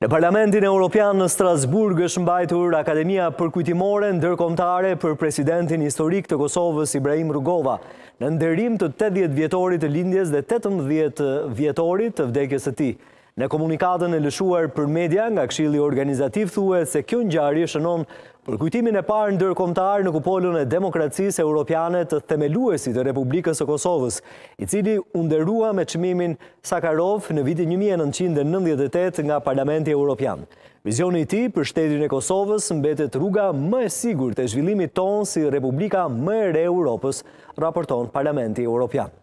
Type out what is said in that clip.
Në Parlamentin Europian në Strasburg është mbajtur Akademia Përkujtimore ndërkomtare për presidentin historik të Kosovës Ibrahim Rugova, në ndërim të 80 vjetorit të lindjes dhe 18 vjetorit të vdekjes të ti. Në komunikatën e lëshuar për media, nga kshili organizativ thue se kjo njëjarje shënon për kujtimin e parë ndërkomtar në kupollën e demokracisë europiane të themeluesi të Republikës e Kosovës, i cili underua me qëmimin Sakarov në vitin 1998 nga Parlamenti Europian. Vizioni ti për shtetin e Kosovës mbetet rruga më e sigur të zhvillimit tonë si Republika më e re Europës, raporton Parlamenti Europian.